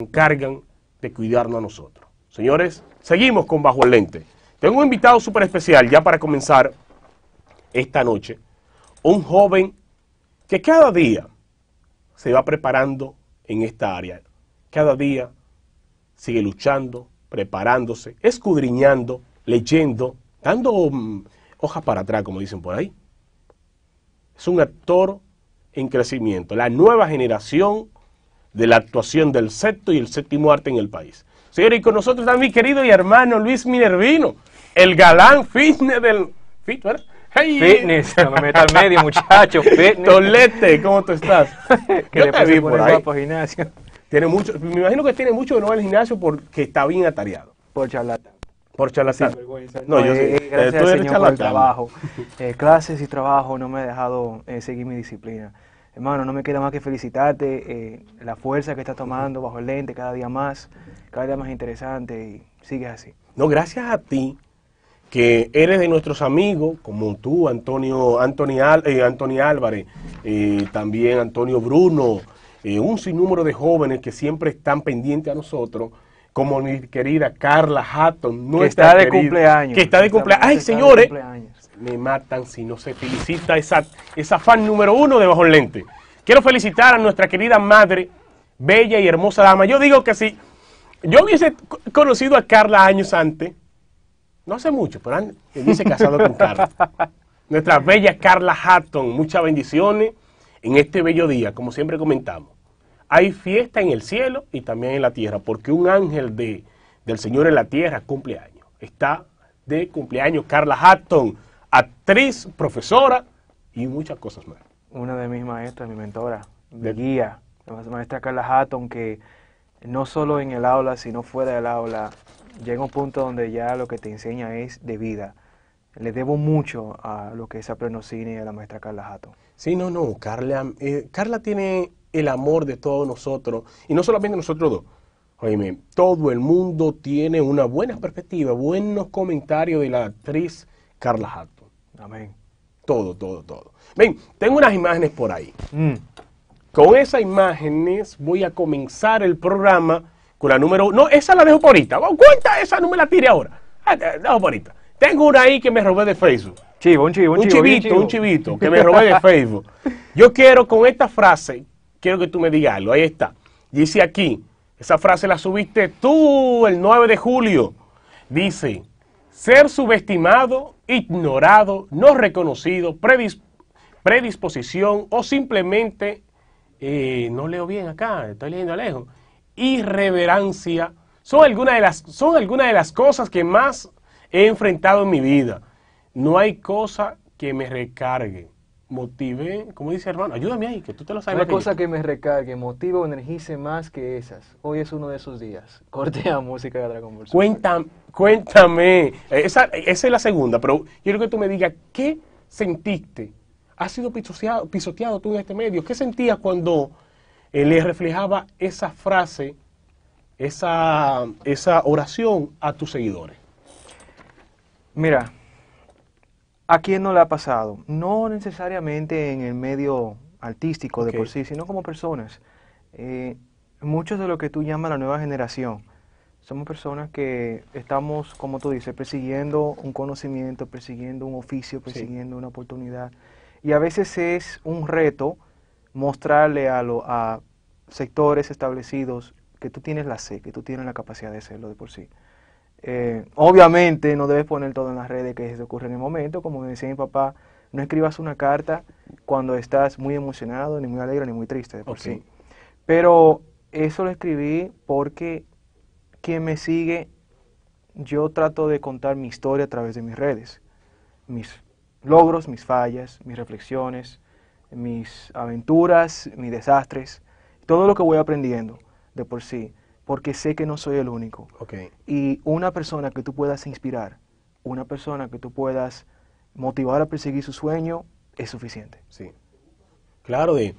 encargan de cuidarnos a nosotros. Señores, seguimos con Bajo el Lente. Tengo un invitado súper especial ya para comenzar esta noche. Un joven que cada día se va preparando en esta área. Cada día sigue luchando, preparándose, escudriñando, leyendo, dando mm, hojas para atrás, como dicen por ahí. Es un actor en crecimiento. La nueva generación de la actuación del sexto y el séptimo arte en el país. Señores, y con nosotros está mi querido y hermano Luis Minervino, el galán fitness del... Fitness, no me al medio, muchacho. Fitness. Tolete, ¿cómo tú estás? que le pedí por ahí. gimnasio. Tiene mucho, me imagino que tiene mucho de no al gimnasio porque está bien atareado. Por charlatán. Por charlatán. No, yo eh, sí. Eh, eh, gracias Señor por el trabajo. clases y trabajo no me ha dejado seguir mi disciplina hermano, no me queda más que felicitarte, eh, la fuerza que estás tomando bajo el lente cada día más, cada día más interesante y sigues así. No, gracias a ti, que eres de nuestros amigos, como tú, Antonio, Anthony, eh, Álvarez, eh, también Antonio Bruno, un sinnúmero de jóvenes que siempre están pendientes a nosotros como mi querida Carla Hatton, nuestra que está de cumpleaños. Que está de cumpleaños. Ay, señores, me matan si no se felicita esa, esa fan número uno de Bajo el Lente. Quiero felicitar a nuestra querida madre, bella y hermosa dama. Yo digo que si yo hubiese conocido a Carla años antes, no hace mucho, pero antes, hubiese casado con Carla. Nuestra bella Carla Hatton, muchas bendiciones en este bello día, como siempre comentamos. Hay fiesta en el cielo y también en la tierra, porque un ángel de, del Señor en la tierra cumple Está de cumpleaños Carla Hatton actriz, profesora y muchas cosas más. Una de mis maestras, mi mentora, de guía, la maestra Carla Hatton, que no solo en el aula, sino fuera del aula, llega un punto donde ya lo que te enseña es de vida. Le debo mucho a lo que es a y a la maestra Carla Hatton. Sí, no, no, eh, Carla, tiene el amor de todos nosotros, y no solamente nosotros dos. todo el mundo tiene una buena perspectiva, buenos comentarios de la actriz Carla Hatton. Amén. Todo, todo, todo. Ven, tengo unas imágenes por ahí. Mm. Con esas imágenes voy a comenzar el programa con la número... No, esa la dejo por ahorita. Cuenta esa, no me la tire ahora. Ah, dejo por ahorita. Tengo una ahí que me robé de Facebook. Chivo, un chivo, un, un chivito, un chivito que me robé de Facebook. Yo quiero con esta frase, quiero que tú me digas algo. Ahí está. Dice aquí, esa frase la subiste tú el 9 de julio. Dice, ser subestimado, ignorado, no reconocido, predisposición o simplemente, eh, no leo bien acá, estoy leyendo lejos, irreverencia, son algunas, de las, son algunas de las cosas que más he enfrentado en mi vida. No hay cosa que me recargue motive, como dice hermano, ayúdame ahí, que tú te lo sabes. Una cosa que me recargue, motive o energice más que esas. Hoy es uno de esos días. Corte a música de Dragon Ball Cuéntame, cuéntame. Esa, es la segunda, pero quiero que tú me digas, ¿qué sentiste? ¿Has sido pisoteado, pisoteado tú en este medio? ¿Qué sentías cuando eh, le reflejaba esa frase, esa, esa oración a tus seguidores? Mira, ¿A quién no le ha pasado? No necesariamente en el medio artístico de por sí, sino como personas. Eh, muchos de lo que tú llamas la nueva generación somos personas que estamos, como tú dices, persiguiendo un conocimiento, persiguiendo un oficio, persiguiendo una oportunidad. Y a veces es un reto mostrarle a, sectores establecidos que tú tienes la C, que tú tienes la capacidad de hacerlo de por sí. Eh, obviamente no debes poner todo en las redes que se te ocurre en el momento, como me decía mi papá, no escribas una carta cuando estás muy emocionado, ni muy alegre, ni muy triste, de por sí. Pero eso lo escribí porque quien me sigue, yo trato de contar mi historia a través de mis redes, mis logros, mis fallas, mis reflexiones, mis aventuras, mis desastres, todo lo que voy aprendiendo de por sí porque sé que no soy el único. Y una persona que tú puedas inspirar, una persona que tú puedas motivar a perseguir su sueño, es suficiente. Sí. Claro, eh,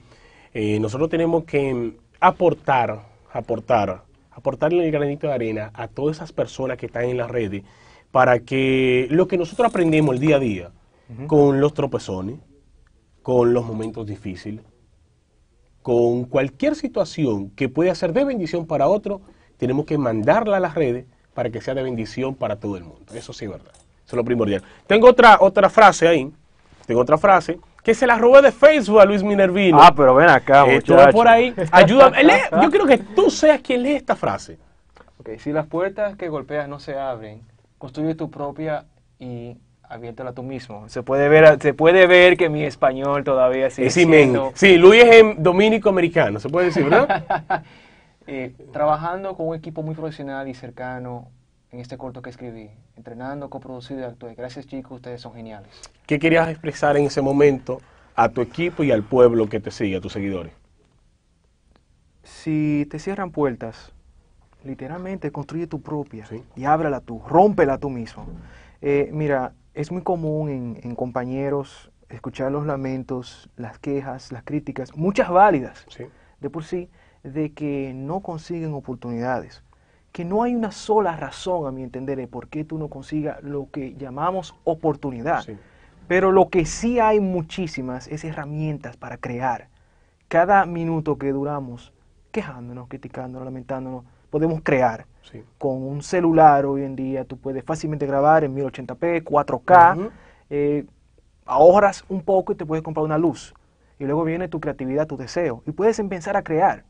nosotros tenemos que aportar, aportar, aportarle el granito de arena a todas esas personas que están en las redes para que lo que nosotros aprendemos el día a día, con los tropezones, con los momentos difíciles, con cualquier situación que pueda ser de bendición para otro, tenemos que mandarla a las redes para que sea de bendición para todo el mundo. Eso sí es verdad. Eso es lo primordial. Tengo otra, otra frase ahí. Tengo otra frase que se la robé de Facebook a Luis Minervino. Ah, pero ven acá, por ahí. Ayúdame. yo quiero que tú seas quien lee esta frase. Ok, si las puertas que golpeas no se abren, construye tu propia y abiértela tú mismo. Se puede ver, se puede ver que mi español todavía es inmenso. Sí, Luis es em, dominico-americano, se puede decir, ¿verdad? Eh, trabajando con un equipo muy profesional y cercano en este corto que escribí, entrenando, coproducido y actué. Gracias chicos, ustedes son geniales. ¿Qué querías expresar en ese momento a tu equipo y al pueblo que te sigue, a tus seguidores? Si te cierran puertas, literalmente construye tu propia y ábrala tú, rómpela tú mismo. Eh, mira, es muy común en, compañeros escuchar los lamentos, las quejas, las críticas, muchas válidas de por sí, de que no consiguen oportunidades, que no hay una sola razón, a mi entender, de por qué tú no consigas lo que llamamos oportunidad. Pero lo que sí hay muchísimas es herramientas para crear. Cada minuto que duramos quejándonos, criticándonos, lamentándonos, podemos crear. Con un celular hoy en día tú puedes fácilmente grabar en 1080p, 4K, eh, ahorras un poco y te puedes comprar una luz. Y luego viene tu creatividad, tu deseo. Y puedes empezar a crear.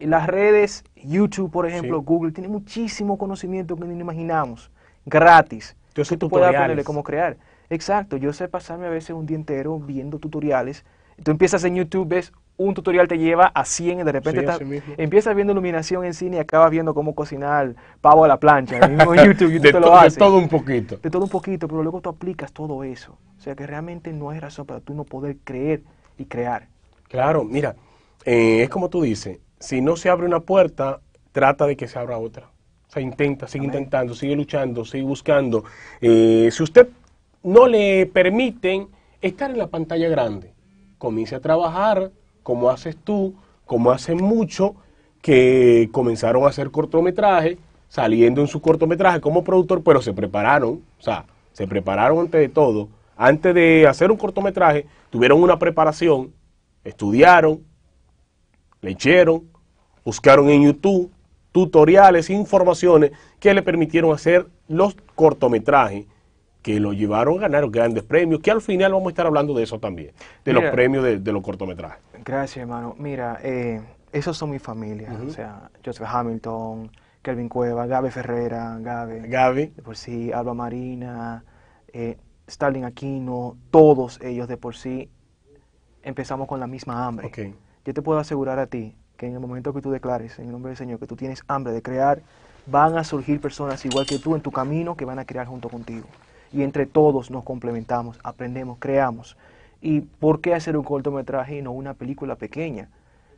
Las redes, YouTube, por ejemplo, Google, tiene muchísimo conocimiento que ni imaginamos, gratis. Yo sé tú tutoriales. puedes cómo crear. Exacto, yo sé pasarme a veces un día entero viendo tutoriales. Tú empiezas en YouTube, ves un tutorial te lleva a 100 y de repente empiezas viendo iluminación en cine y acabas viendo cómo cocinar pavo a la plancha. En YouTube, lo De todo un poquito. De todo un poquito, pero luego tú aplicas todo eso. O sea que realmente no hay razón para tú no poder creer y crear. Claro, mira, eh, es como tú dices, si no se abre una puerta, trata de que se abra otra. O sea, intenta, sigue intentando, sigue luchando, sigue buscando. Eh, si usted no le permiten estar en la pantalla grande, comience a trabajar como haces tú, como hace mucho, que comenzaron a hacer cortometrajes, saliendo en su cortometraje como productor, pero se prepararon, o sea, se prepararon antes de todo. Antes de hacer un cortometraje, tuvieron una preparación, estudiaron, leyeron, buscaron en YouTube tutoriales, informaciones que le permitieron hacer los cortometrajes que lo llevaron a ganar grandes premios, que al final vamos a estar hablando de eso también, de los premios de los cortometrajes. Gracias, hermano. Mira, eh, esos son mi familia. O sea, Joseph Hamilton, Kelvin Cueva, Gabe Ferrera, Gabe. Gabe. De por sí, Alba Marina, eh, Stalin Aquino, todos ellos de por sí empezamos con la misma hambre. Yo te puedo asegurar a ti que en el momento que tú declares en el nombre del Señor que tú tienes hambre de crear, van a surgir personas igual que tú en tu camino que van a crear junto contigo. Y entre todos nos complementamos, aprendemos, creamos. ¿Y por qué hacer un cortometraje y no una película pequeña?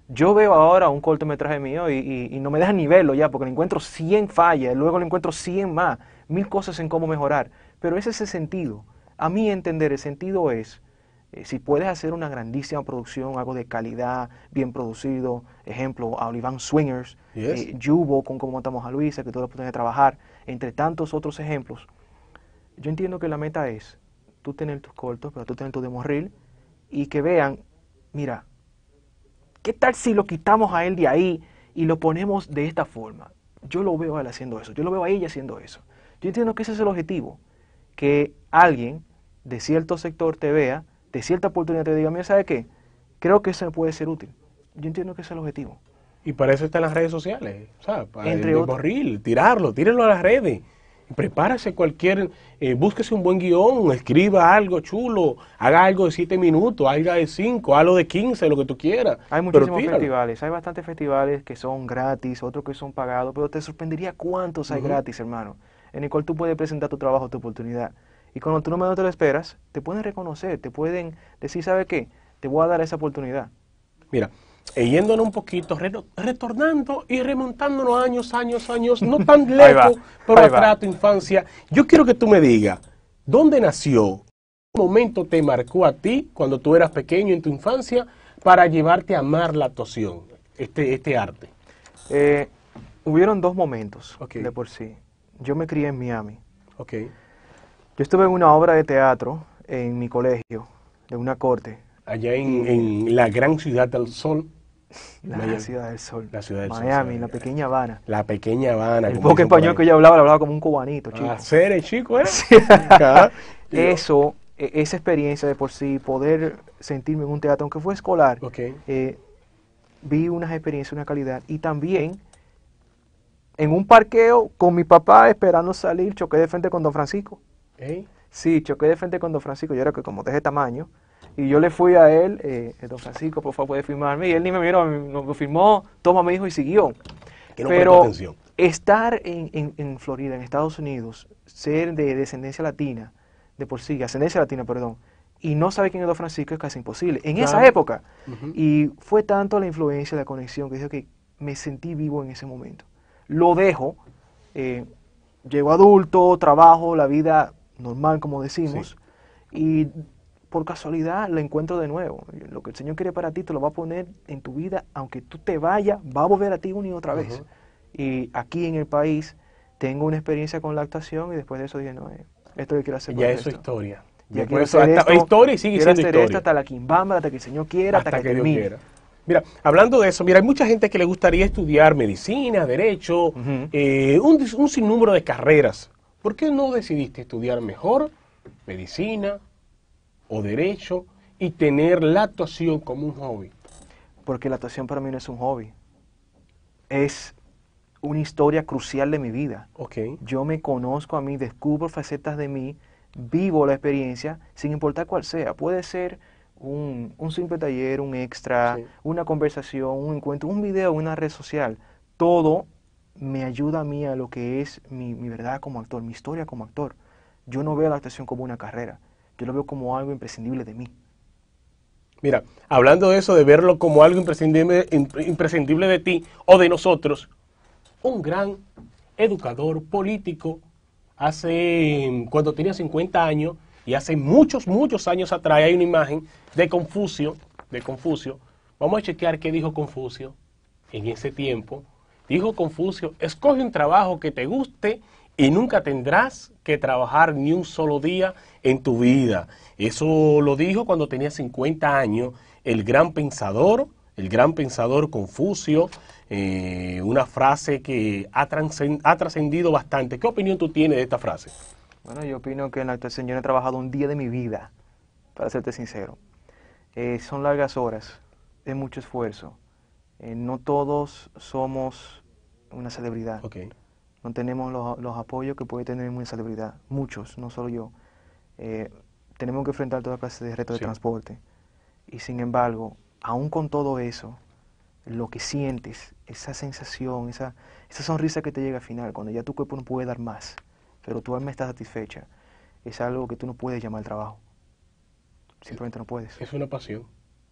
Yo veo ahora un cortometraje mío y, no me deja ni verlo ya, porque le encuentro 100 fallas, luego le encuentro 100 más, mil cosas en cómo mejorar. Pero ese es ese sentido. A mí entender, el sentido es, eh, si puedes hacer una grandísima producción, algo de calidad, bien producido, ejemplo, a Oliván Swingers, yes. Eh, con cómo matamos a Luisa, que todos pueden trabajar, entre tantos otros ejemplos. Yo entiendo que la meta es tú tener tus cortos, pero tú tener tu demorril, y que vean, mira, ¿qué tal si lo quitamos a él de ahí y lo ponemos de esta forma? Yo lo veo a él haciendo eso, yo lo veo a ella haciendo eso. Yo entiendo que ese es el objetivo, que alguien de cierto sector te vea, de cierta oportunidad te diga, mira, ¿sabe qué? Creo que eso puede ser útil. Yo entiendo que ese es el objetivo. Y para eso están las redes sociales, o sea, para el tirarlo, tírenlo a las redes prepárese cualquier, eh, búsquese un buen guión, escriba algo chulo, haga algo de 7 minutos, haga de 5, algo de 15, lo que tú quieras. Hay muchísimos festivales, hay bastantes festivales que son gratis, otros que son pagados, pero te sorprendería cuántos hay gratis, hermano, en el cual tú puedes presentar tu trabajo, tu oportunidad. Y cuando tú no me te lo esperas, te pueden reconocer, te pueden decir, ¿sabe qué? Te voy a dar esa oportunidad. Mira, eh, yéndonos un poquito, retornando y remontándonos años, años, años, no tan lejos, pero atrás tu infancia. Yo quiero que tú me digas, ¿dónde nació? ¿Qué momento te marcó a ti cuando tú eras pequeño en tu infancia para llevarte a amar la actuación, este, este arte? Eh, hubieron dos momentos de por sí. Yo me crié en Miami. Yo estuve en una obra de teatro en mi colegio, de una corte, allá en, la gran ciudad del sol. La ciudad del sol. La ciudad del Miami, la pequeña Habana. La pequeña Habana. El poco español que yo hablaba, lo hablaba como un cubanito, ah, chico. chico, ¿eh? Eso, e, esa experiencia de por sí, poder sentirme en un teatro, aunque fue escolar, eh, vi unas experiencias, una calidad. Y también en un parqueo con mi papá esperando salir, choqué de frente con Don Francisco. Sí, choqué de frente con Don Francisco. Yo era que como de ese tamaño, y yo le fui a él, eh, eh, don Francisco, por favor, puede firmarme. Y él ni me miró, me firmó, toma, mi hijo y siguió. Pero estar en, Florida, en Estados Unidos, ser de descendencia latina, de por sí, ascendencia latina, perdón, y no saber quién es don Francisco es casi imposible. En esa época. Y fue tanto la influencia, la conexión, que dijo que me sentí vivo en ese momento. Lo dejo, eh, llego adulto, trabajo, la vida normal, como decimos, y por casualidad lo encuentro de nuevo. Lo que el Señor quiere para ti te lo va a poner en tu vida, aunque tú te vayas, va a volver a ti una y otra vez. Y aquí en el país tengo una experiencia con la actuación y después de eso dije, no, eh, esto que quiero hacer. Ya eso es historia. Ya eso, historia y sigue historia. hasta la quimbamba, hasta que el Señor quiera, hasta, que, Dios quiera. Mira, hablando de eso, mira, hay mucha gente que le gustaría estudiar medicina, derecho, eh, un, un sinnúmero de carreras. ¿Por qué no decidiste estudiar mejor medicina, o derecho y tener la actuación como un hobby? Porque la actuación para mí no es un hobby. Es una historia crucial de mi vida. Yo me conozco a mí, descubro facetas de mí, vivo la experiencia, sin importar cuál sea. Puede ser un, simple taller, un extra, una conversación, un encuentro, un video, una red social. Todo me ayuda a mí a lo que es mi verdad como actor, mi historia como actor. Yo no veo la actuación como una carrera yo lo veo como algo imprescindible de mí. Mira, hablando de eso, de verlo como algo imprescindible, imprescindible de ti o de nosotros, un gran educador político hace, cuando tenía 50 años, y hace muchos, muchos años atrás hay una imagen de Confucio, de Confucio. Vamos a chequear qué dijo Confucio en ese tiempo. Dijo Confucio, escoge un trabajo que te guste y nunca tendrás que trabajar ni un solo día en tu vida. Eso lo dijo cuando tenía 50 años el gran pensador, el gran pensador Confucio, eh, una frase que ha trascendido bastante. ¿Qué opinión tú tienes de esta frase? Bueno, yo opino que en la actuación yo he trabajado un día de mi vida, para serte sincero. Eh, son largas horas, es mucho esfuerzo. Eh, no todos somos una celebridad no tenemos los, los apoyos que puede tener una celebridad, muchos, no solo yo. Eh, tenemos que enfrentar toda clase de retos de transporte. Y sin embargo, aún con todo eso, lo que sientes, esa sensación, esa, esa sonrisa que te llega al final, cuando ya tu cuerpo no puede dar más, pero tu alma está satisfecha, es algo que tú no puedes llamar trabajo. Simplemente no puedes. Es una pasión.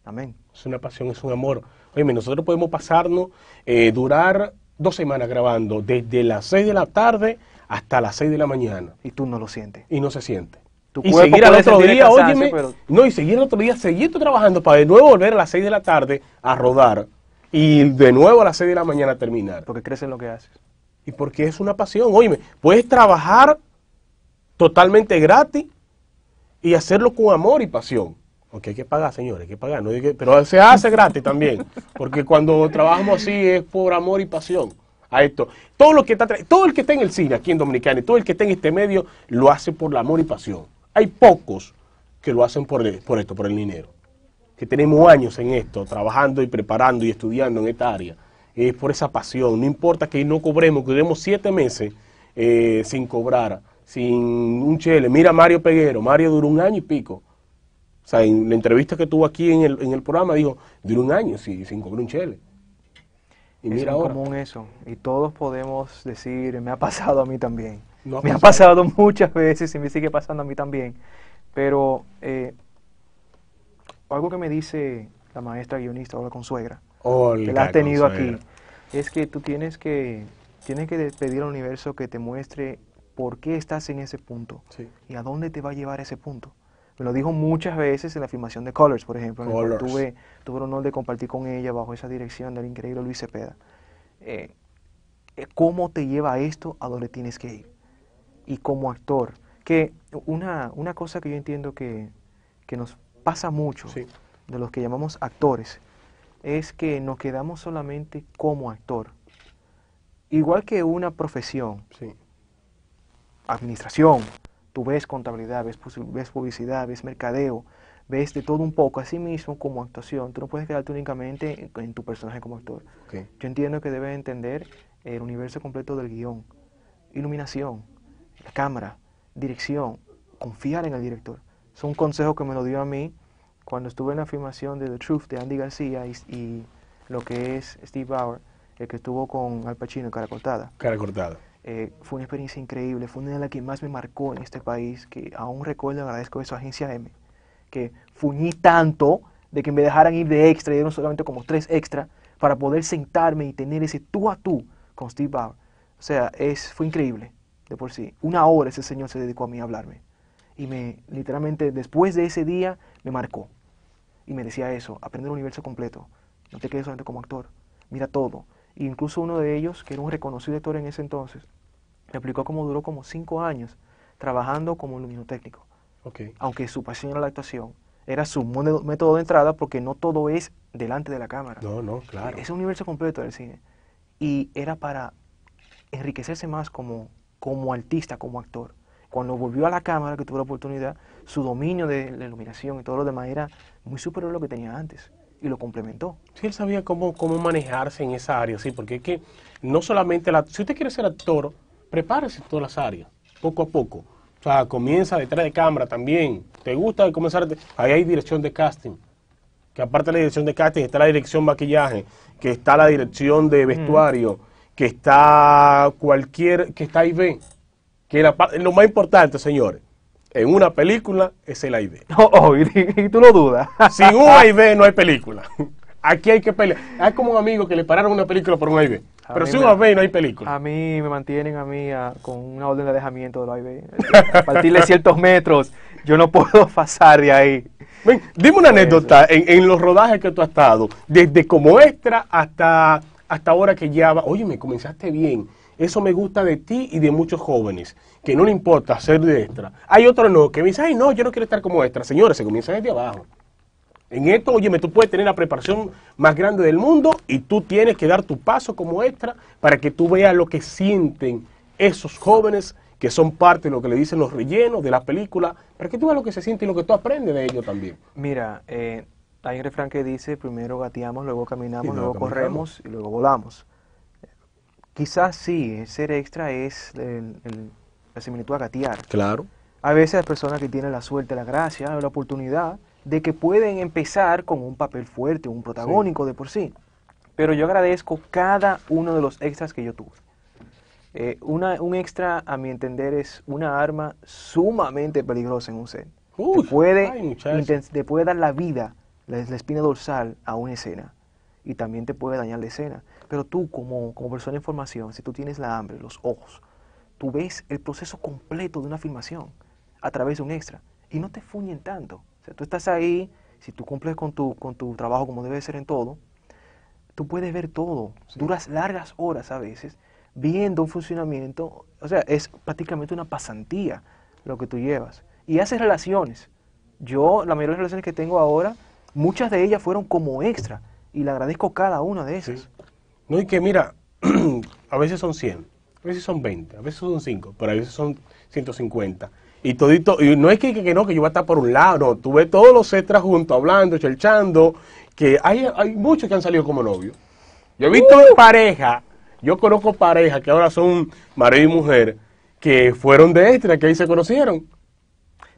Amén. Es una pasión, es un amor. Oye, nosotros podemos pasarnos, eh, durar dos semanas grabando desde las 6 de la tarde hasta las 6 de la mañana. Y tú no lo sientes. Y no se siente. Tu y seguir otro día, óyeme, no, y seguir al otro día, seguir trabajando para de nuevo volver a las 6 de la tarde a rodar y de nuevo a las 6 de la mañana a terminar. Porque crees en lo que haces. Y porque es una pasión, óyeme, puedes trabajar totalmente gratis y hacerlo con amor y pasión. Porque hay que pagar, señores, hay que pagar. pero se hace gratis también. Porque cuando trabajamos así es por amor y pasión a esto. Todo, el que está en el cine aquí en Dominicana y todo el que está en este medio lo hace por el amor y pasión. Hay pocos que lo hacen por, por esto, por el dinero. Que tenemos años en esto, trabajando y preparando y estudiando en esta área. Es por esa pasión. No importa que no cobremos, que demos siete meses eh, sin cobrar, sin un chele. Mira Mario Peguero. Mario duró un año y pico sea, en la entrevista que tuvo aquí en el, en el programa dijo, duró un año sin cobrar un chele. Y mira ahora. común eso. Y todos podemos decir, me ha pasado a mí también. me ha pasado muchas veces y me sigue pasando a mí también. Pero eh, algo que me dice la maestra guionista o la consuegra, que la has tenido aquí, es que tú tienes que, tienes que pedir al universo que te muestre por qué estás en ese punto y a dónde te va a llevar ese punto. Me lo dijo muchas veces en la filmación de Colors, por ejemplo. Colors. Tuve, tuve el honor de compartir con ella bajo esa dirección del increíble Luis Cepeda. Eh, eh, ¿Cómo te lleva esto a donde tienes que ir? Y como actor, que una, cosa que yo entiendo que, nos pasa mucho de los que llamamos actores es que nos quedamos solamente como actor. Igual que una profesión, sí. administración, Tú ves contabilidad, ves, publicidad, ves mercadeo, ves de todo un poco, a sí mismo como actuación. Tú no puedes quedarte únicamente en, tu personaje como actor. Yo entiendo que debes entender el universo completo del guión, iluminación, la cámara, dirección, confiar en el director. Es un consejo que me lo dio a mí cuando estuve en la filmación de The Truth de Andy García y, y lo que es Steve Bauer, el que estuvo con Al Pacino en Cara Cortada. Cara Cortada. Eh, fue una experiencia increíble, fue una de las que más me marcó en este país, que aún recuerdo, agradezco eso a Agencia M, que fuñí tanto de que me dejaran ir de extra, y dieron solamente como tres extra, para poder sentarme y tener ese tú a tú con Steve Bauer. O sea, es, fue increíble, de por sí. Una hora ese señor se dedicó a mí a hablarme. Y me, literalmente, después de ese día, me marcó. Y me decía eso, aprende el universo completo. No te quedes solamente como actor. Mira todo. Incluso uno de ellos, que era un reconocido actor en ese entonces, me explicó cómo duró como cinco años trabajando como luminotécnico. Aunque su pasión era la actuación, era su método de entrada porque no todo es delante de la cámara. No, no, claro. Es un universo completo del cine. Y era para enriquecerse más como, como artista, como actor. Cuando volvió a la cámara, que tuvo la oportunidad, su dominio de la iluminación y todo lo demás era muy superior a lo que tenía antes y lo complementó. Sí, él sabía cómo, cómo manejarse en esa área, sí, porque es que no solamente la... Si usted quiere ser actor, prepárese todas las áreas, poco a poco. O sea, comienza detrás de cámara también. ¿Te gusta comenzar? ahí hay dirección de casting. Que aparte de la dirección de casting está la dirección maquillaje, que está la dirección de mm. vestuario, que está cualquier... que está ahí, ve. Que la, lo más importante, señores, en una película es el AID. No, oh, oh, y, tú no dudas. Sin un B no hay película. Aquí hay que pelear. Hay como un amigo que le pararon una película por un AID. Pero sin un AID no hay película. A mí me mantienen a mí con una orden de alejamiento del AID. A partir de ciertos metros, yo no puedo pasar de ahí. dime una anécdota en, los rodajes que tú has estado, desde como extra hasta, hasta ahora que ya va. Oye, me comenzaste bien. Eso me gusta de ti y de muchos jóvenes que no le importa ser de extra. Hay otro no, que me dicen, ay, no, yo no quiero estar como extra. Señores, se comienza desde abajo. En esto, oye, tú puedes tener la preparación más grande del mundo y tú tienes que dar tu paso como extra para que tú veas lo que sienten esos jóvenes que son parte de lo que le dicen los rellenos de la película, para que tú veas lo que se siente y lo que tú aprendes de ellos también. Mira, eh, hay refrán que dice, primero gateamos, luego caminamos, luego, corremos y luego volamos. Quizás sí, ser extra es el la similitud a gatear. Claro. A veces hay personas que tienen la suerte, la gracia, la oportunidad de que pueden empezar con un papel fuerte, un protagónico de por sí. Pero yo agradezco cada uno de los extras que yo tuve. Eh, un extra, a mi entender, es una arma sumamente peligrosa en un set. te, puede, te puede dar la vida, la, la, espina dorsal a una escena. Y también te puede dañar la escena. Pero tú, como, como persona en formación, si tú tienes la hambre, los ojos, tú ves el proceso completo de una filmación a través de un extra y no te fuñen tanto. O sea, tú estás ahí, si tú cumples con tu, con tu trabajo como debe ser en todo, tú puedes ver todo. Duras largas horas a veces viendo un funcionamiento, o sea, es prácticamente una pasantía lo que tú llevas. Y haces relaciones. Yo, la mayoría de las relaciones que tengo ahora, muchas de ellas fueron como extra. Y le agradezco cada una de esas. No, y que mira, a veces son 100 a veces son 20, a veces son 5, pero a veces son 150. Y todito, y no es que, no, que yo voy a estar por un lado, no. Tuve todos los extras juntos hablando, chelchando, que hay, hay muchos que han salido como novios. Yo he visto uh. pareja, yo conozco parejas que ahora son marido y mujer, que fueron de extra, que ahí se conocieron.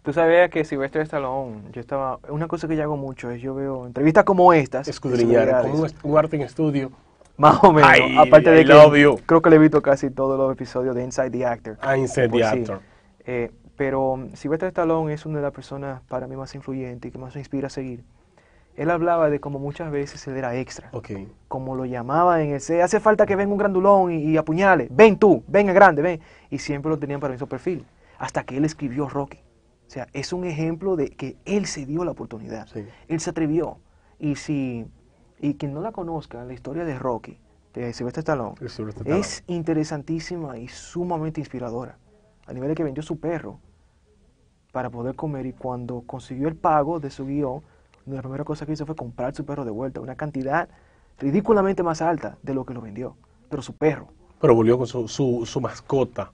Tú sabías que Silvestre Stallone, yo estaba, una cosa que yo hago mucho es yo veo entrevistas como estas. Escudriñar, como un arte en estudio. Más o menos. Aparte de que creo que le he visto casi todos los episodios de Inside the Actor. Ah, Inside the pues Actor. Eh, pero um, Sylvester Stallone es una de las personas para mí más influyentes y que más me inspira a seguir. Él hablaba de cómo muchas veces él era extra. Okay. Como lo llamaba en ese, hace falta que venga un grandulón y, apuñale. Ven tú, venga grande, ven. Y siempre lo tenían para su perfil. Hasta que él escribió Rocky. O sea, es un ejemplo de que él se dio la oportunidad. Él se atrevió. Y si y quien no la conozca, la historia de Rocky, de Sylvester Stallone, es interesantísima y sumamente inspiradora. A nivel de que vendió su perro para poder comer y cuando consiguió el pago de su guión, la primera cosa que hizo fue comprar su perro de vuelta, una cantidad ridículamente más alta de lo que lo vendió, pero su perro. Pero volvió con su, su, mascota,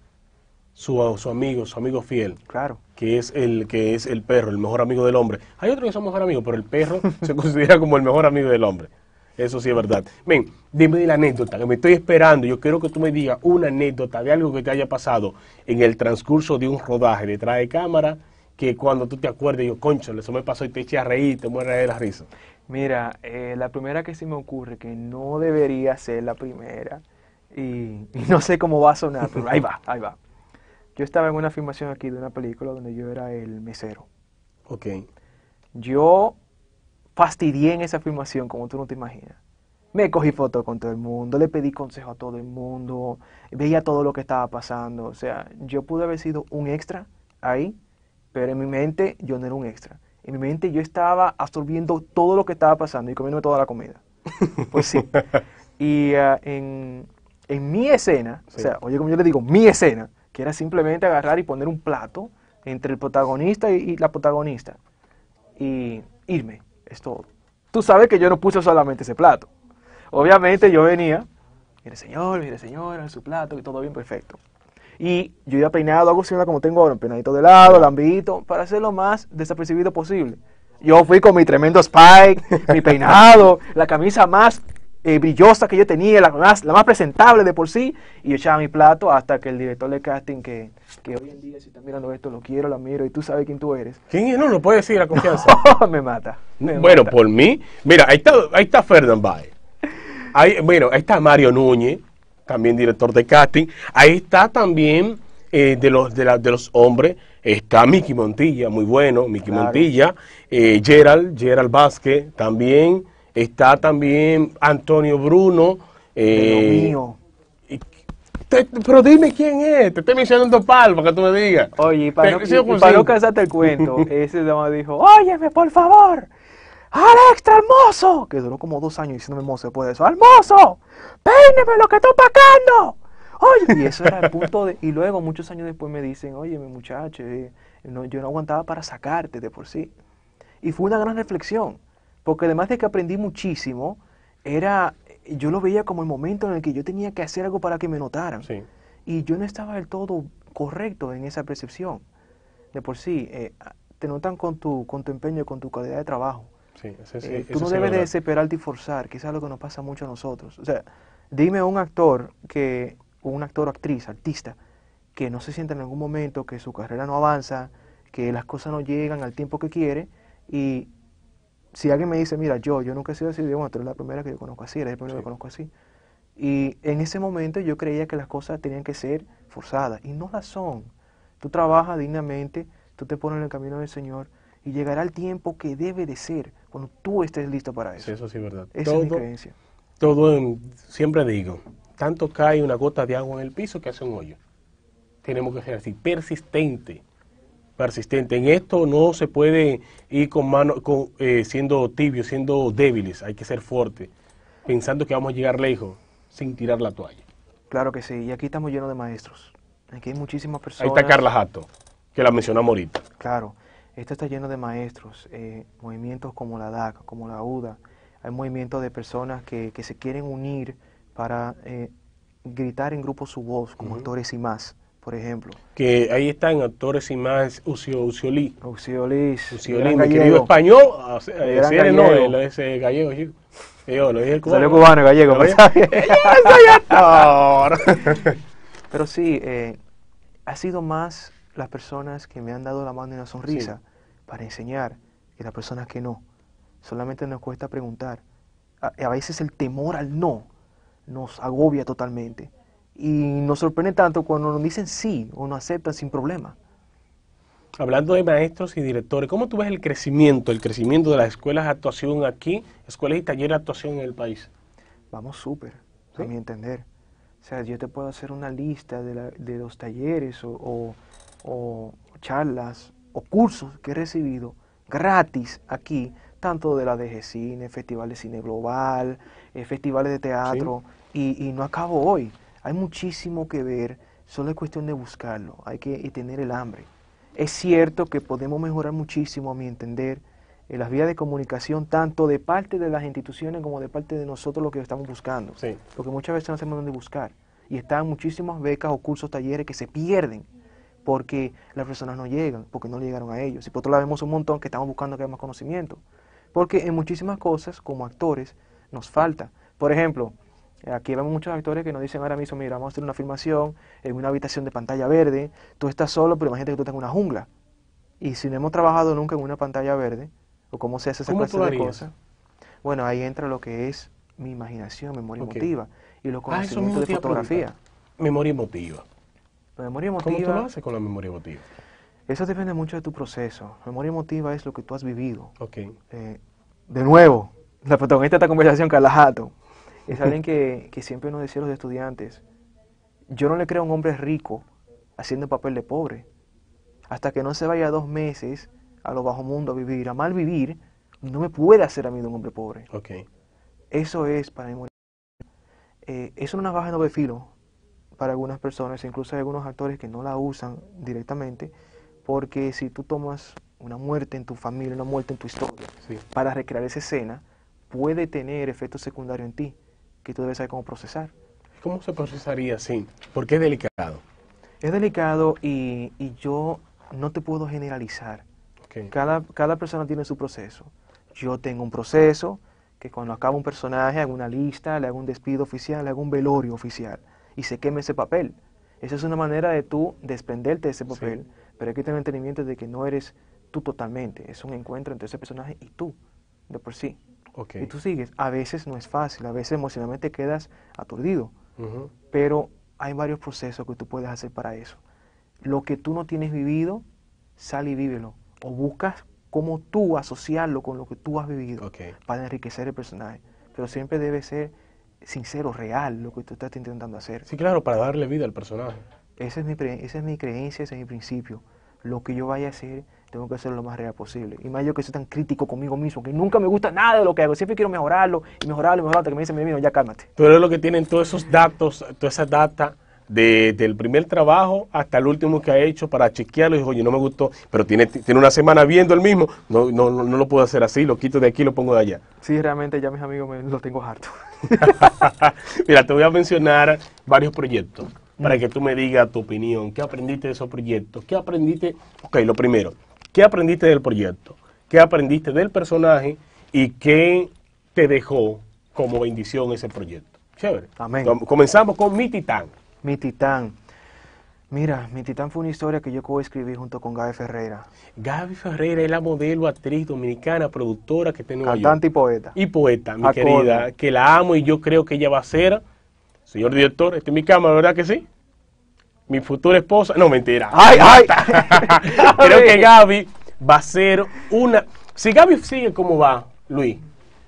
su, su, amigo, su amigo fiel. Claro. Que es, el, que es el perro, el mejor amigo del hombre. Hay otros que son mejor amigos, pero el perro se considera como el mejor amigo del hombre. Eso sí es verdad. Ven, dime la anécdota que me estoy esperando. Yo quiero que tú me digas una anécdota de algo que te haya pasado en el transcurso de un rodaje detrás de cámara que cuando tú te acuerdes, yo, concho, eso me pasó y te eché a reír, te mueres de la risa. Mira, eh, la primera que se me ocurre, que no debería ser la primera, y, no sé cómo va a sonar, pero ahí va, ahí va. Yo estaba en una filmación aquí de una película donde yo era el mesero. Ok. Yo fastidié en esa afirmación como tú no te imaginas. Me cogí fotos con todo el mundo, le pedí consejo a todo el mundo, veía todo lo que estaba pasando. O sea, yo pude haber sido un extra ahí, pero en mi mente yo no era un extra. En mi mente yo estaba absorbiendo todo lo que estaba pasando y comiéndome toda la comida. Pues sí. Y eh, en, mi escena, o sea, oye, como yo le digo, mi escena, que era simplemente agarrar y poner un plato entre el protagonista y la protagonista y irme todo. tú sabes que yo no puse solamente ese plato. Obviamente yo venía, mire señor, mire señora, su plato y todo bien perfecto. Y yo iba peinado, hago así, como tengo ahora, un peinadito de lado, lambito, para hacer lo más desapercibido posible. Yo fui con mi tremendo spike, mi peinado, la camisa más eh, brillosa que yo tenía, la más, la más presentable de por sí, y echaba mi plato hasta que el director de casting, que, hoy en día, si están mirando esto, lo quiero, lo admiro y tú sabes quién tú eres. ¿Quién es? No, lo puede decir la confianza. me mata. bueno, por mí, mira, ahí está, ahí está Ferdinand Bay Ahí, bueno, ahí está Mario Núñez, también director de casting. Ahí está también eh, de, los, de, la, de los hombres, está Mickey Montilla, muy bueno, Mickey Montilla, eh, Gerald, Gerald Vázquez, también está también Antonio Bruno. Eh, mío. pero dime quién es, te estoy mencionando Pal para que tú me digas. Oye, para, no, cansarte el cuento, ese dama dijo, óyeme, por favor, Alex, hermoso, que duró como dos años diciéndome hermoso después de eso, hermoso, peíneme lo que estoy pagando. Oye, y eso era el punto de, y luego muchos años después me dicen, oye, mi muchacho, eh, yo no aguantaba para sacarte de por sí. Y fue una gran reflexión. Porque además de que aprendí muchísimo, era, yo lo veía como el momento en el que yo tenía que hacer algo para que me notaran. Y yo no estaba del todo correcto en esa percepción. De por sí, eh, te notan con tu, con tu empeño y con tu calidad de trabajo. Sí, eh, tú no debes de desesperarte y forzar, que es algo que nos pasa mucho a nosotros. O sea, dime un actor que, un actor, actriz, artista, que no se sienta en algún momento que su carrera no avanza, que las cosas no llegan al tiempo que quiere y si alguien me dice, mira, yo, yo nunca he sido así, bueno, tú eres la primera que yo conozco así, eres el primero que conozco así. Y en ese momento yo creía que las cosas tenían que ser forzadas, y no las son. Tú trabajas dignamente, tú te pones en el camino del Señor, y llegará el tiempo que debe de ser, cuando tú estés listo para eso. eso sí es verdad. Esa es mi creencia. Todo, en, siempre digo, tanto cae una gota de agua en el piso que hace un hoyo. Tenemos que ser así, persistente persistente. En esto no se puede ir con mano, con, eh, siendo tibios, siendo débiles, hay que ser fuerte, pensando que vamos a llegar lejos sin tirar la toalla. Claro que sí, y aquí estamos llenos de maestros. Aquí hay muchísimas personas. Ahí está Carla Jato, que la mencionamos ahorita. Claro, esto está lleno de maestros, eh, movimientos como la DAC, como la UDA, hay movimientos de personas que, se quieren unir para eh, gritar en grupo su voz, como actores y más por ejemplo. Que ahí están actores y más Ucio, Ucioli. Uciolis. mi querido español. Ah, eh, gallego. no, lo eh, gallego, Yo lo dije el cubano. Salió cubano, gallego, Pero sí, eh, ha sido más las personas que me han dado la mano y la sonrisa para enseñar que las personas que no. Solamente nos cuesta preguntar. a veces el temor al no nos agobia totalmente. Y nos sorprende tanto cuando nos dicen sí o nos aceptan sin problema. Hablando de maestros y directores, ¿cómo tú ves el crecimiento, el crecimiento de las escuelas de actuación aquí, escuelas y talleres de actuación en el país? Vamos súper, ¿Sí? mi entender. O sea, yo te puedo hacer una lista de, los talleres o, charlas o cursos que he recibido gratis aquí, tanto de la de Cine, Festival de Cine Global, eh, festivales de teatro, y, y, no acabo hoy. Hay muchísimo que ver, solo es cuestión de buscarlo, hay que tener el hambre. Es cierto que podemos mejorar muchísimo, a mi entender, en las vías de comunicación, tanto de parte de las instituciones como de parte de nosotros lo que estamos buscando. Porque muchas veces no sabemos dónde buscar. Y están muchísimas becas o cursos, talleres que se pierden porque las personas no llegan, porque no llegaron a ellos. Y por otro lado vemos un montón que estamos buscando que haya más conocimiento. Porque en muchísimas cosas, como actores, nos falta. Por ejemplo, Aquí vemos muchos actores que nos dicen ahora mismo, mira, vamos a hacer una filmación en una habitación de pantalla verde, tú estás solo, pero imagínate que tú estás en una jungla. Y si no hemos trabajado nunca en una pantalla verde, o cómo se hace esa clase de cosas, bueno, ahí entra lo que es mi imaginación, memoria emotiva, y lo ah, conocimientos de fotografía. Memoria emotiva. memoria emotiva. ¿Cómo tú lo haces con la memoria emotiva? Eso depende mucho de tu proceso. Memoria emotiva es lo que tú has vivido. Eh, de nuevo, la protagonista de esta conversación, Carla Jato es alguien que, siempre nos decía los estudiantes, yo no le creo a un hombre rico haciendo papel de pobre. Hasta que no se vaya dos meses a lo bajo mundo a vivir, a mal vivir, no me puede hacer a mí de un hombre pobre. Okay. Eso es para mí. Eh, eso es una baja de doble filo para algunas personas, incluso hay algunos actores que no la usan directamente, porque si tú tomas una muerte en tu familia, una muerte en tu historia, para recrear esa escena, puede tener efecto secundario en ti que tú debes saber cómo procesar. ¿Cómo se procesaría así? Porque es delicado. Es delicado y, y yo no te puedo generalizar. Cada, cada persona tiene su proceso. Yo tengo un proceso que cuando acaba un personaje hago una lista, le hago un despido oficial, le hago un velorio oficial y se queme ese papel. Esa es una manera de tú desprenderte de ese papel, pero hay que tener entendimiento de que no eres tú totalmente, es un encuentro entre ese personaje y tú, de por sí. Y tú sigues. A veces no es fácil, a veces emocionalmente quedas aturdido, pero hay varios procesos que tú puedes hacer para eso. Lo que tú no tienes vivido, sal y vívelo. O buscas cómo tú asociarlo con lo que tú has vivido para enriquecer el personaje. Pero siempre debe ser sincero, real, lo que tú estás intentando hacer. Sí, claro, para darle vida al personaje. Esa es mi, esa es mi creencia, ese es mi principio. Lo que yo vaya a hacer tengo que hacerlo lo más real posible. Y más yo que soy tan crítico conmigo mismo, que nunca me gusta nada de lo que hago. Siempre quiero mejorarlo y mejorarlo y mejorarlo hasta que me dicen, amigo ya cálmate. Pero es lo que tienen todos esos datos, toda esa data, desde el primer trabajo hasta el último que ha hecho para chequearlo. Y dijo, oye, no me gustó, pero tiene, tiene una semana viendo el mismo. No, no, lo puedo hacer así, lo quito de aquí lo pongo de allá. Sí, realmente ya mis amigos me, tengo harto mira, te voy a mencionar varios proyectos para mm. que tú me digas tu opinión, qué aprendiste de esos proyectos, qué aprendiste, ok, lo primero, ¿Qué aprendiste del proyecto? ¿Qué aprendiste del personaje? ¿Y qué te dejó como bendición ese proyecto? Chévere. Amén. Comenzamos con Mi Titán. Mi Titán. Mira, Mi Titán fue una historia que yo escribir junto con Gaby Ferreira. Gaby Ferreira es la modelo, actriz dominicana, productora que tenemos. Cantante y poeta. Y poeta, mi querida, que la amo y yo creo que ella va a ser. Señor director, esta es mi cámara, ¿verdad que sí? mi futura esposa. No, mentira. Ay, ay. Creo que Gaby va a ser una. Si Gaby sigue como va, Luis,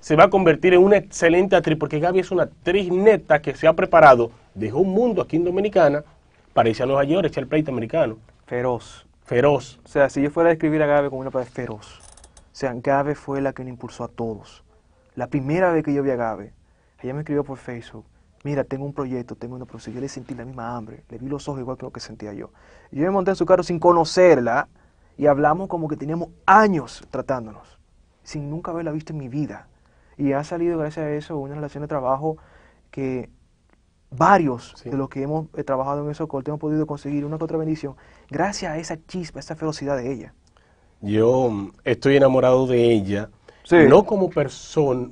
se va a convertir en una excelente actriz, porque Gaby es una actriz neta que se ha preparado, dejó un mundo aquí en Dominicana para a Los York, echar el pleito americano. Feroz. Feroz. O sea, si yo fuera a describir a Gaby como una pareja. feroz. O sea, Gaby fue la que me impulsó a todos. La primera vez que yo vi a Gaby, ella me escribió por Facebook mira, tengo un proyecto, tengo una profesión. Yo le sentí la misma hambre, le vi los ojos igual que lo que sentía yo. yo me monté en su carro sin conocerla y hablamos como que teníamos años tratándonos, sin nunca haberla visto en mi vida. Y ha salido gracias a eso una relación de trabajo que varios de los que hemos eh, trabajado en eso corte hemos podido conseguir una que bendición gracias a esa chispa, a esa ferocidad de ella. Yo mm, estoy enamorado de ella, no como persona,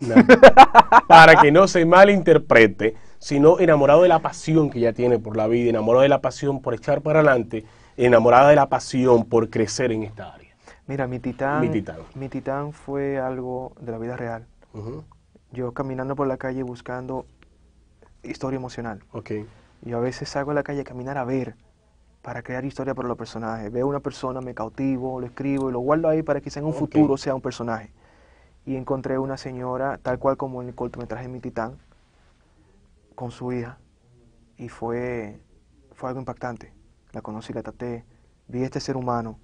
Para que no se malinterprete, sino enamorado de la pasión que ya tiene por la vida, enamorado de la pasión por echar para adelante, enamorada de la pasión por crecer en esta área. Mira, mi titán, mi titán, fue algo de la vida real. Yo caminando por la calle buscando historia emocional. Okay. Yo a veces salgo a la calle a caminar a ver para crear historia para los personajes. Veo una persona, me cautivo, lo escribo y lo guardo ahí para que sea en un futuro sea un personaje y encontré una señora, tal cual como en el cortometraje Mi Titán, con su hija. Y fue, fue algo impactante. La conocí, la traté, vi este ser humano,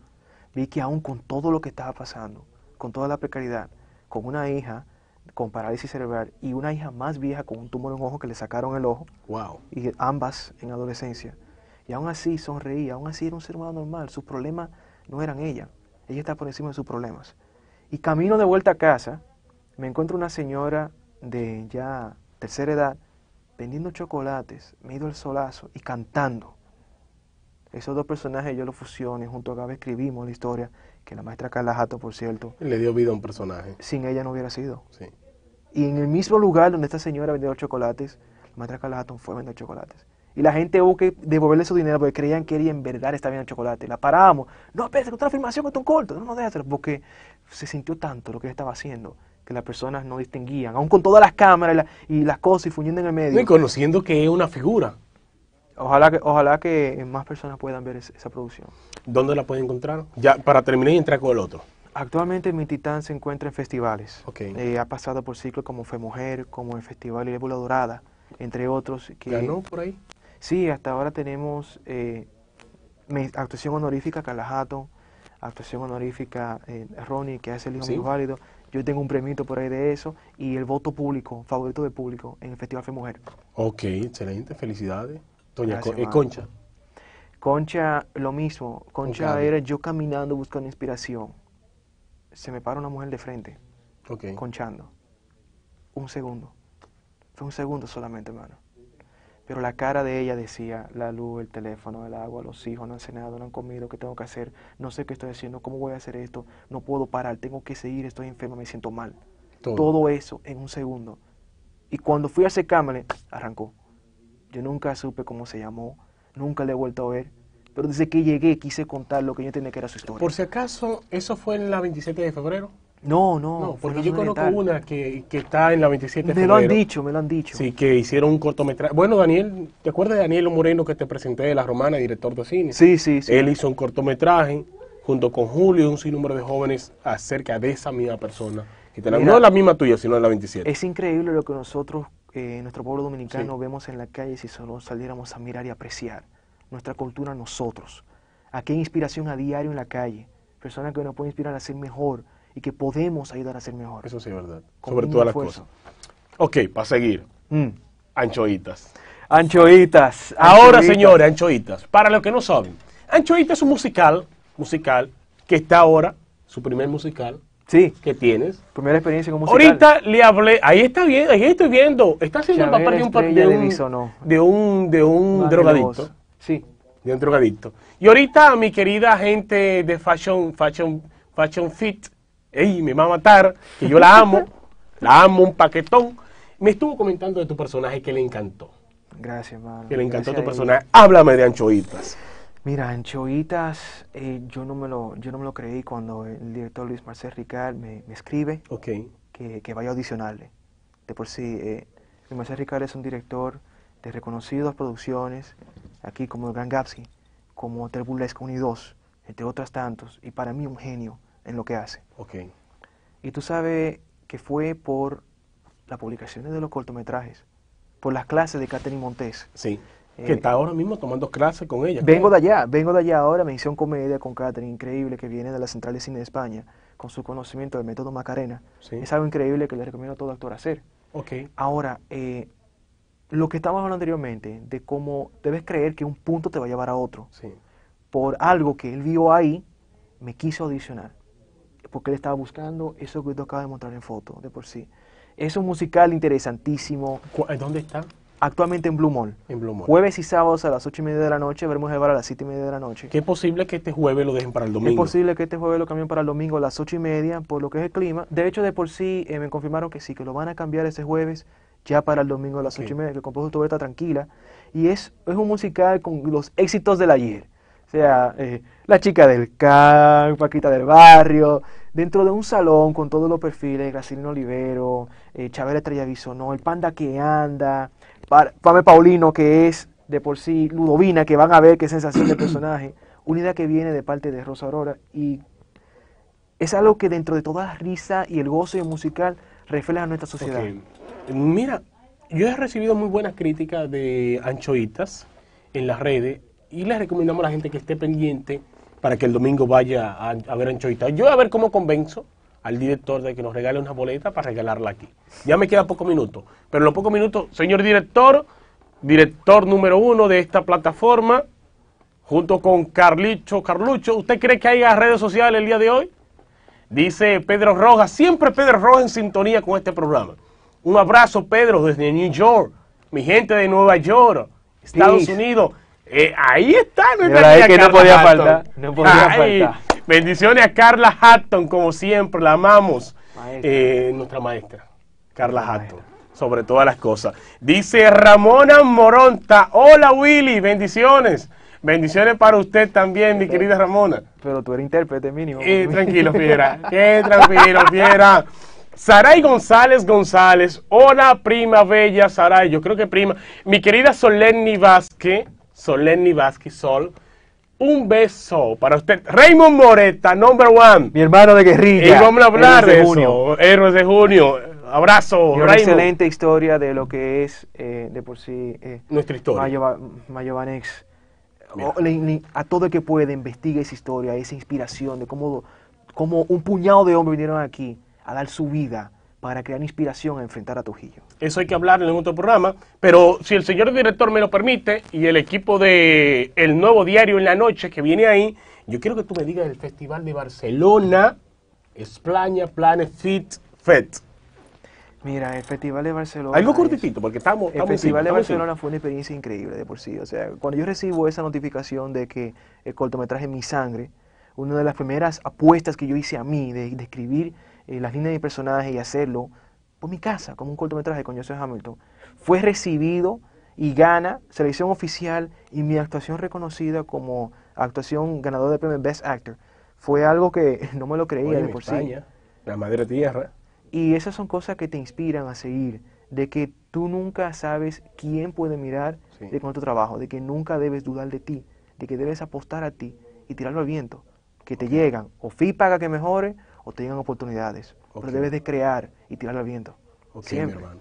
vi que aún con todo lo que estaba pasando, con toda la precariedad, con una hija con parálisis cerebral y una hija más vieja con un tumor en un ojo que le sacaron el ojo, wow. y ambas en adolescencia. Y aún así sonreía, aún así era un ser humano normal, sus problemas no eran ella, ella está por encima de sus problemas. Y camino de vuelta a casa, me encuentro una señora de ya tercera edad vendiendo chocolates, me ido al solazo y cantando. Esos dos personajes yo los fusioné, junto a escribimos la historia, que la maestra Carla por cierto. Le dio vida a un personaje. Sin ella no hubiera sido. Sí. Y en el mismo lugar donde esta señora vendió chocolates, la maestra Carla fue a vender chocolates. Y la gente hubo que devolverle su dinero porque creían que ella en verdad estaba viendo chocolate. La paramos. No, espérate, otra afirmación, con un corto. No, no, porque se sintió tanto lo que estaba haciendo que las personas no distinguían, aún con todas las cámaras y, las cosas y fundiendo en el medio. Y conociendo que es una figura. Ojalá que, ojalá que más personas puedan ver esa producción. ¿Dónde la pueden encontrar? Ya para terminar y entrar con el otro. Actualmente Mi Titán se encuentra en festivales. Eh, ha pasado por ciclos como fue Mujer, como el Festival Ébola Dorada, entre otros. Que, ¿Ganó por ahí? Sí, hasta ahora tenemos eh, actuación honorífica Carla actuación honorífica eh, Ronnie, que hace el hijo válido. Yo tengo un premio por ahí de eso y el voto público, favorito de público en el Festival Fe Mujer. Ok, excelente, felicidades. Doña eh, Concha. Concha, lo mismo. Concha era yo caminando buscando inspiración. Se me para una mujer de frente, okay. conchando. Un segundo. Fue un segundo solamente, hermano. Pero la cara de ella decía, la luz, el teléfono, el agua, los hijos, no han cenado, no han comido, ¿qué tengo que hacer? No sé qué estoy haciendo, ¿cómo voy a hacer esto? No puedo parar, tengo que seguir, estoy enferma, me siento mal. Todo, eso en un segundo. Y cuando fui a secármele, arrancó. Yo nunca supe cómo se llamó, nunca le he vuelto a ver, pero desde que llegué quise contar lo que yo tenía que era su historia. Por si acaso, ¿eso fue en la 27 de febrero? No, no. porque yo conozco una que, está en la 27 de Me lo han dicho, me lo han dicho. Sí, que hicieron un cortometraje. Bueno, Daniel, ¿te acuerdas de Daniel Moreno que te presenté de La Romana, director de cine? Sí, sí, sí. Él hizo un cortometraje junto con Julio y un sinnúmero de jóvenes acerca de esa misma persona. Que te la, la misma tuya, sino la 27. Es increíble lo que nosotros, eh, nuestro pueblo dominicano, vemos en la calle si solo saliéramos a mirar y apreciar nuestra cultura nosotros. Aquí hay inspiración a diario en la calle? Personas que nos pueden inspirar a ser mejor, y que podemos ayudar a ser mejor. Eso sí es verdad. Sobre todas las cosas. Ok, para seguir. Mm. Anchoitas. Anchoitas. Ahora, señores, anchoitas. Para los que no saben, anchoitas es un musical, musical que está ahora, su primer musical. Sí. ¿Qué tienes? Primera experiencia como musical. Ahorita le hablé, ahí está bien, ahí estoy viendo, está haciendo el papel de un, de un, de un, de drogadicto. Sí. De un drogadicto. Y ahorita mi querida gente de Fashion, Fashion, Fashion Fit ey, me va a matar, que yo la amo, la amo un paquetón. Me estuvo comentando de tu personaje que le encantó. Gracias, hermano. Que le encantó tu personaje. Háblame de Anchoitas. Mira, Anchoitas, eh, yo, no me lo, yo no me lo creí cuando el director Luis Marcel Ricard me, escribe que, vaya a audicionarle. De por sí, eh, Luis Marcel Ricard es un director de reconocidas producciones, aquí como el Gran Gapsi, como Hotel Burlesque 1 y 2, entre otras tantos, y para mí un genio en lo que hace. Okay. Y tú sabes que fue por las publicaciones de los cortometrajes, por las clases de Catherine Montes. Sí. Eh, que está ahora mismo tomando clases con ella. Vengo de allá, vengo de allá ahora, me hice comedia con Catherine, increíble, que viene de la Central de Cine de España, con su conocimiento del método Macarena. Es algo increíble que le recomiendo a todo actor hacer. Ok. Ahora, eh, lo que estábamos hablando anteriormente, de cómo debes creer que un punto te va a llevar a otro. Sí. Por algo que él vio ahí, me quiso adicionar porque él estaba buscando eso que tú acabas de mostrar en foto, de por sí. Es un musical interesantísimo. Eh, ¿Dónde está? Actualmente en Blue Mall. En Blue Jueves y sábados a las ocho y media de la noche, veremos llevar a las siete y media de la noche. ¿Qué es posible que este jueves lo dejen para el domingo? Es posible que este jueves lo cambien para el domingo a las ocho y media, por lo que es el clima. De hecho, de por sí eh, me confirmaron que sí, que lo van a cambiar ese jueves ya para el domingo a las ocho y media, que el compositor está tranquila. Y es, es un musical con los éxitos del ayer o sea, eh, la chica del CAN, Paquita del Barrio, dentro de un salón con todos los perfiles, Gracilino Olivero, eh, Chabela Estrella no el Panda que anda, Pame Paulino, que es de por sí Ludovina, que van a ver qué sensación de personaje, una idea que viene de parte de Rosa Aurora y es algo que dentro de toda la risa y el goce musical refleja nuestra sociedad. Mira, yo he recibido muy buenas críticas de anchoitas en las redes y les recomendamos a la gente que esté pendiente para que el domingo vaya a, a ver Anchoita. Yo a ver cómo convenzo al director de que nos regale una boleta para regalarla aquí. Ya me queda pocos minutos, pero en los pocos minutos, señor director, director número uno de esta plataforma, junto con Carlicho Carlucho, ¿usted cree que haya redes sociales el día de hoy? Dice Pedro Rojas, siempre Pedro Rojas en sintonía con este programa. Un abrazo, Pedro, desde New York, mi gente de Nueva York, Estados Unidos. Eh, ahí está nuestra no podía faltar. Bendiciones a Carla Hatton, como siempre, la amamos. Eh, nuestra maestra, Carla Hatton, sobre todas las cosas. Dice Ramona Moronta, hola Willy, bendiciones. Bendiciones para usted también, mi querida Ramona. Pero tú eres intérprete mínimo. Eh, tranquilo, Fiera. tranquilo, Fiera. Saray González González, hola prima bella Saray, yo creo que prima. Mi querida Solenny Vázquez, Solenni Vázquez Sol. Un beso para usted. Raymond Moreta, number one. Mi hermano de guerrilla. Y vamos a hablar de junio. Héroes de junio. Abrazo, Una excelente historia de lo que es eh, de por sí. Eh, Nuestra historia. Mayo, Van Vanex. Oh, a todo el que puede, investigue esa historia, esa inspiración de cómo, cómo un puñado de hombres vinieron aquí a dar su vida para crear inspiración a enfrentar a Trujillo. Eso hay que hablarlo en otro programa, pero si el señor director me lo permite y el equipo de El Nuevo Diario en la Noche que viene ahí, yo quiero que tú me digas el Festival de Barcelona, España, Planet Fit, FET. Mira, el Festival de Barcelona. Algo cortito, porque estamos. el Festival de Barcelona fue una experiencia increíble de por sí. O sea, cuando yo recibo esa notificación de que el cortometraje Mi Sangre, una de las primeras apuestas que yo hice a mí de escribir las líneas de mi personaje y hacerlo por mi casa, como un cortometraje con Joseph Hamilton. Fue recibido y gana selección oficial y mi actuación reconocida como actuación ganador del premio Best Actor. Fue algo que no me lo creía de por sí. La madre tierra. Y esas son cosas que te inspiran a seguir, de que tú nunca sabes quién puede mirar de con tu trabajo, de que nunca debes dudar de ti, de que debes apostar a ti y tirarlo al viento, que te llegan, o FIPA que mejore, o tengan oportunidades. Pero debes de crear y tirar al viento. Okay, Siempre. Mi hermano.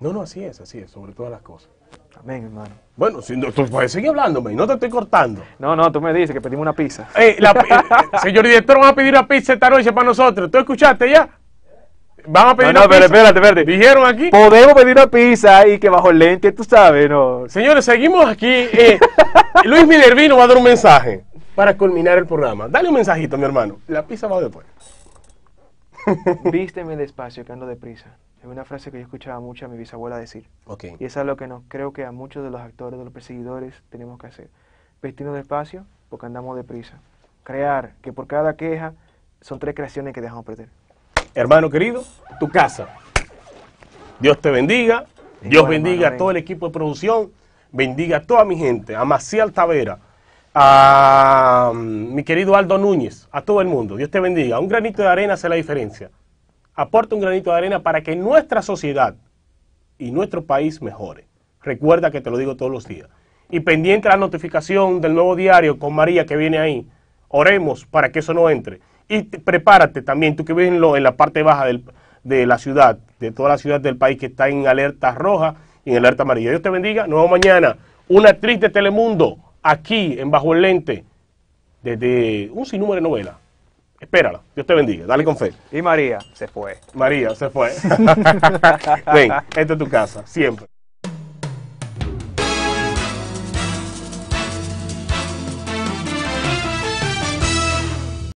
No, no, así es, así es, sobre todas las cosas. Amén, hermano. Bueno, si no, tú puedes seguir hablándome y no te estoy cortando. No, no, tú me dices que pedimos una pizza. Eh, eh, eh, señor director, vamos a pedir una pizza esta noche para nosotros. ¿Tú escuchaste ya? Van a pedir no, no, pero espérate, espérate. Dijeron aquí. Podemos pedir una pizza y que bajo el lente, tú sabes, ¿no? Señores, seguimos aquí. Luis Minervino va a dar un mensaje para culminar el programa. Dale un mensajito, mi hermano. La pizza va después. Vísteme despacio, que ando deprisa. Es una frase que yo escuchaba mucho a mi bisabuela decir. Y eso es lo que nos, creo que a muchos de los actores, de los perseguidores, tenemos que hacer. Vestirnos despacio, porque andamos deprisa. Crear, que por cada queja son tres creaciones que dejamos perder. Hermano querido, tu casa. Dios te bendiga. Dios bendiga a todo el equipo de producción. Bendiga a toda mi gente. A Maciel Tavera a mm, mi querido Aldo Núñez, a todo el mundo. Dios te bendiga. Un granito de arena hace la diferencia. Aporta un granito de arena para que nuestra sociedad y nuestro país mejore. Recuerda que te lo digo todos los días. Y pendiente a la notificación del nuevo diario con María que viene ahí. Oremos para que eso no entre. Y prepárate también, tú que ves en, la parte baja de la ciudad, de toda la ciudad del país que está en alerta roja y en alerta amarilla. Dios te bendiga. Nos mañana. Una actriz de Telemundo aquí en Bajo el Lente desde un sinnúmero de novelas. Espérala, Dios te bendiga, dale con fe. Y María se fue. María se fue. Ven, esta es tu casa, siempre.